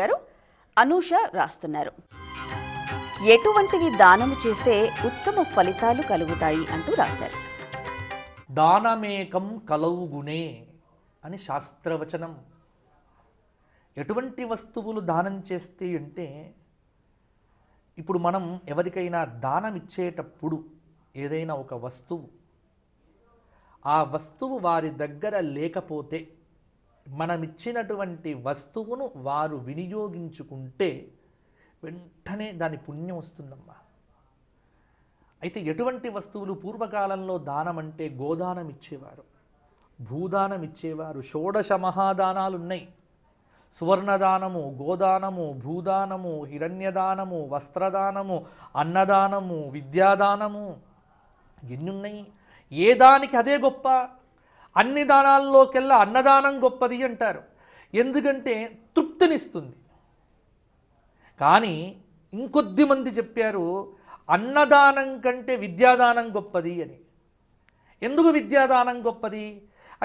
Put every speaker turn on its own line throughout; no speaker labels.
గారు అనూష రాస్తున్నారు ఎటువంటివి దానము చేస్తే ఉత్తమ ఫలితాలు కలుగుతాయి అంటూ రాశారు దానమేకం కలవుగునే అని శాస్త్రవచనం ఎటువంటి వస్తువులు దానం చేస్తే అంటే ఇప్పుడు మనం ఎవరికైనా దానం ఇచ్చేటప్పుడు ఏదైనా ఒక వస్తువు ఆ వస్తువు వారి దగ్గర లేకపోతే మనమిచ్చినటువంటి వస్తువును వారు వినియోగించుకుంటే వెంటనే దాని పుణ్యం వస్తుందమ్మా అయితే ఎటువంటి వస్తువులు పూర్వకాలంలో దానం అంటే గోదానం ఇచ్చేవారు భూదానం ఇచ్చేవారు షోడశ మహాదానాలు ఉన్నాయి సువర్ణదానము గోదానము భూదానము హిరణ్యదానము వస్త్రదానము అన్నదానము విద్యాదానము ఎన్నున్నాయి ఏ దానికి అదే గొప్ప అన్ని దానాల్లోకెల్లా అన్నదానం గొప్పది అంటారు ఎందుకంటే తృప్తినిస్తుంది కానీ ఇంకొద్ది మంది చెప్పారు అన్నదానం కంటే విద్యాదానం గొప్పది అని ఎందుకు విద్యాదానం గొప్పది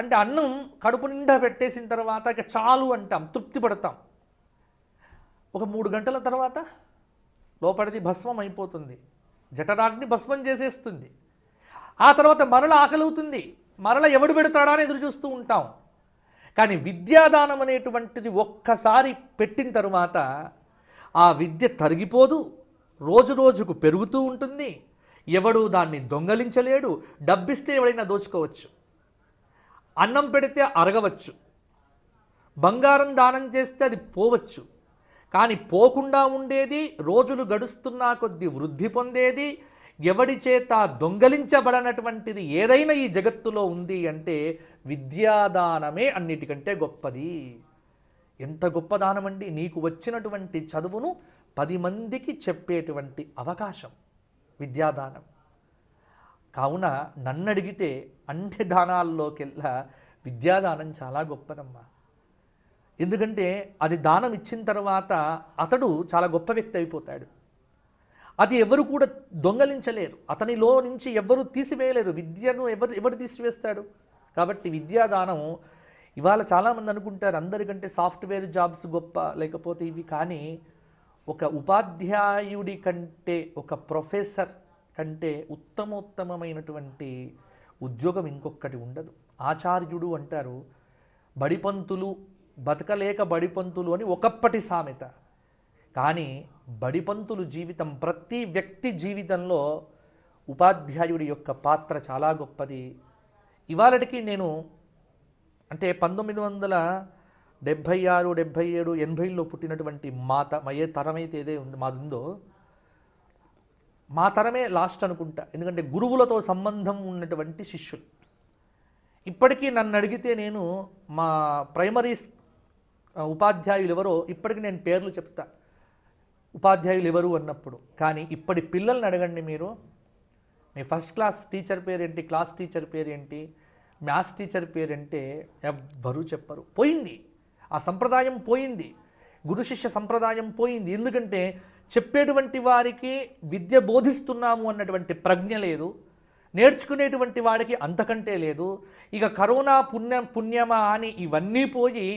అంటే అన్నం కడుపు నిండా పెట్టేసిన తర్వాత ఇక చాలు అంటాం తృప్తి పడతాం ఒక మూడు గంటల తర్వాత లోపలిది భస్మం అయిపోతుంది జఠరాగ్ని భస్మం చేసేస్తుంది ఆ తర్వాత మరల ఆకలి అవుతుంది మరల ఎవడు పెడతాడా అని ఎదురు చూస్తూ ఉంటాం కానీ విద్యాదానం అనేటువంటిది ఒక్కసారి పెట్టిన తరువాత ఆ విద్య తరిగిపోదు రోజు రోజుకు పెరుగుతూ ఉంటుంది ఎవడు దాన్ని దొంగలించలేడు డబ్బిస్తే ఎవడైనా దోచుకోవచ్చు అన్నం పెడితే అరగవచ్చు బంగారం దానం చేస్తే అది పోవచ్చు కానీ పోకుండా ఉండేది రోజులు గడుస్తున్నా కొద్ది వృద్ధి పొందేది ఎవడి చేత దొంగలించబడనటువంటిది ఏదైనా ఈ జగత్తులో ఉంది అంటే విద్యాదానమే అన్నిటికంటే గొప్పది ఎంత గొప్ప దానం అండి నీకు వచ్చినటువంటి చదువును పది మందికి చెప్పేటువంటి అవకాశం విద్యాదానం కావున నన్ను అడిగితే అన్ని దానాల్లోకెల్లా విద్యాదానం చాలా గొప్పదమ్మా ఎందుకంటే అది దానం ఇచ్చిన తర్వాత అతడు చాలా గొప్ప వ్యక్తి అయిపోతాడు అది ఎవరు కూడా దొంగలించలేరు అతనిలో నుంచి ఎవరు తీసివేయలేరు విద్యను ఎవరు ఎవరు తీసివేస్తాడు కాబట్టి విద్యాదానం ఇవాళ చాలామంది అనుకుంటారు అందరికంటే సాఫ్ట్వేర్ జాబ్స్ గొప్ప లేకపోతే ఇవి కానీ ఒక ఉపాధ్యాయుడి కంటే ఒక ప్రొఫెసర్ కంటే ఉత్తమోత్తమైనటువంటి ఉద్యోగం ఇంకొకటి ఉండదు ఆచార్యుడు అంటారు బడిపంతులు బతకలేక బడిపంతులు అని ఒకప్పటి సామెత కానీ బడిపంతులు జీవితం ప్రతి వ్యక్తి జీవితంలో ఉపాధ్యాయుడి యొక్క పాత్ర చాలా గొప్పది ఇవాళకి నేను అంటే పంతొమ్మిది వందల డెబ్భై ఆరు డెబ్భై ఏడు ఎనభైలో పుట్టినటువంటి మా త ఏ తరమైతే ఏదే ఉంది మాదిందో మా తరమే లాస్ట్ అనుకుంటా ఎందుకంటే గురువులతో సంబంధం ఉన్నటువంటి శిష్యులు ఇప్పటికీ నన్ను అడిగితే నేను మా ప్రైమరీ ఉపాధ్యాయులు ఎవరో ఇప్పటికీ నేను పేర్లు చెప్తాను ఉపాధ్యాయులు ఎవరు అన్నప్పుడు కానీ ఇప్పటి పిల్లల్ని అడగండి మీరు మీ ఫస్ట్ క్లాస్ టీచర్ పేరేంటి క్లాస్ టీచర్ పేరేంటి మ్యాథ్స్ టీచర్ పేరంటే ఎవ్వరూ చెప్పరు పోయింది ఆ సంప్రదాయం పోయింది గురు శిష్య సంప్రదాయం పోయింది ఎందుకంటే చెప్పేటువంటి వారికి విద్య బోధిస్తున్నాము అన్నటువంటి ప్రజ్ఞ లేదు నేర్చుకునేటువంటి వాడికి అంతకంటే లేదు ఇక కరోనా పుణ్యం పుణ్యమా అని ఇవన్నీ పోయి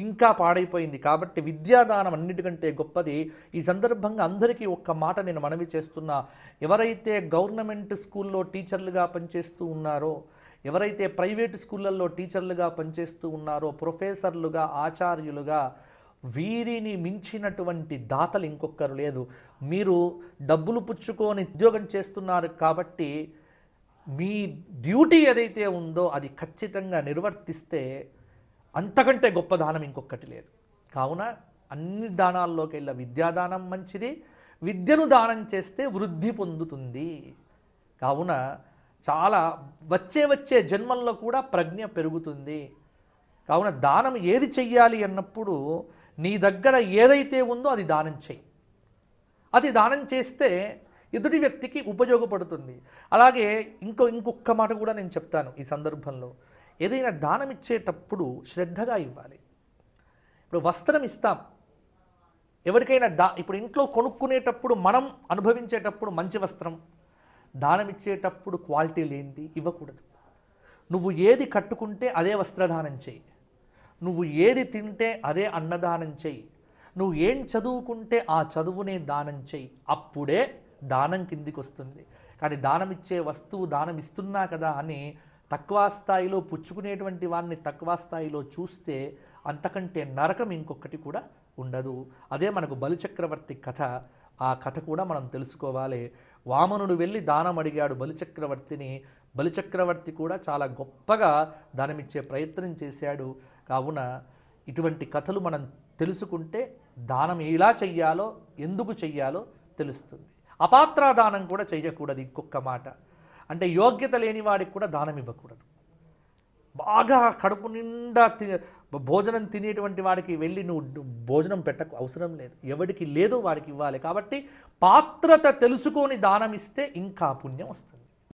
ఇంకా పాడైపోయింది కాబట్టి విద్యాదానం అన్నిటికంటే గొప్పది ఈ సందర్భంగా అందరికీ ఒక్క మాట నేను మనవి చేస్తున్నా ఎవరైతే గవర్నమెంట్ స్కూల్లో టీచర్లుగా పనిచేస్తూ ఉన్నారో ఎవరైతే ప్రైవేట్ స్కూళ్ళల్లో టీచర్లుగా పనిచేస్తూ ఉన్నారో ప్రొఫెసర్లుగా ఆచార్యులుగా వీరిని మించినటువంటి దాతలు ఇంకొకరు లేదు మీరు డబ్బులు పుచ్చుకొని ఉద్యోగం చేస్తున్నారు కాబట్టి మీ డ్యూటీ ఏదైతే ఉందో అది ఖచ్చితంగా నిర్వర్తిస్తే అంతకంటే గొప్ప దానం ఇంకొకటి లేదు కావున అన్ని దానాల్లోకి వెళ్ళ విద్యాదానం మంచిది విద్యను దానం చేస్తే వృద్ధి పొందుతుంది కావున చాలా వచ్చే వచ్చే జన్మల్లో కూడా ప్రజ్ఞ పెరుగుతుంది కావున దానం ఏది చెయ్యాలి అన్నప్పుడు నీ దగ్గర ఏదైతే ఉందో అది దానం చెయ్యి అది దానం చేస్తే ఎదుటి వ్యక్తికి ఉపయోగపడుతుంది అలాగే ఇంకో ఇంకొక మాట కూడా నేను చెప్తాను ఈ సందర్భంలో ఏదైనా దానం ఇచ్చేటప్పుడు శ్రద్ధగా ఇవ్వాలి ఇప్పుడు వస్త్రం ఇస్తాం ఎవరికైనా దా ఇప్పుడు ఇంట్లో కొనుక్కునేటప్పుడు మనం అనుభవించేటప్పుడు మంచి వస్త్రం దానం ఇచ్చేటప్పుడు క్వాలిటీ లేనిది ఇవ్వకూడదు నువ్వు ఏది కట్టుకుంటే అదే వస్త్రదానం చేయి నువ్వు ఏది తింటే అదే అన్నదానం చేయి నువ్వు ఏం చదువుకుంటే ఆ చదువునే దానం చేయి అప్పుడే దానం కిందికి వస్తుంది కానీ దానం ఇచ్చే వస్తువు దానం ఇస్తున్నా కదా అని తక్కువ స్థాయిలో పుచ్చుకునేటువంటి వారిని తక్కువ స్థాయిలో చూస్తే అంతకంటే నరకం ఇంకొకటి కూడా ఉండదు అదే మనకు బలిచక్రవర్తి కథ ఆ కథ కూడా మనం తెలుసుకోవాలి వామనుడు వెళ్ళి దానం అడిగాడు బలిచక్రవర్తిని బలిచక్రవర్తి కూడా చాలా గొప్పగా దానమిచ్చే ప్రయత్నం చేశాడు కావున ఇటువంటి కథలు మనం తెలుసుకుంటే దానం ఎలా చెయ్యాలో ఎందుకు చెయ్యాలో తెలుస్తుంది అపాత్రాదానం కూడా చేయకూడదు ఇంకొక మాట అంటే యోగ్యత లేని వాడికి కూడా దానం ఇవ్వకూడదు బాగా కడుపు నిండా భోజనం తినేటువంటి వాడికి వెళ్ళి నువ్వు భోజనం పెట్టకు అవసరం లేదు ఎవడికి లేదో వాడికి ఇవ్వాలి కాబట్టి పాత్రత తెలుసుకొని దానం ఇస్తే ఇంకా పుణ్యం వస్తుంది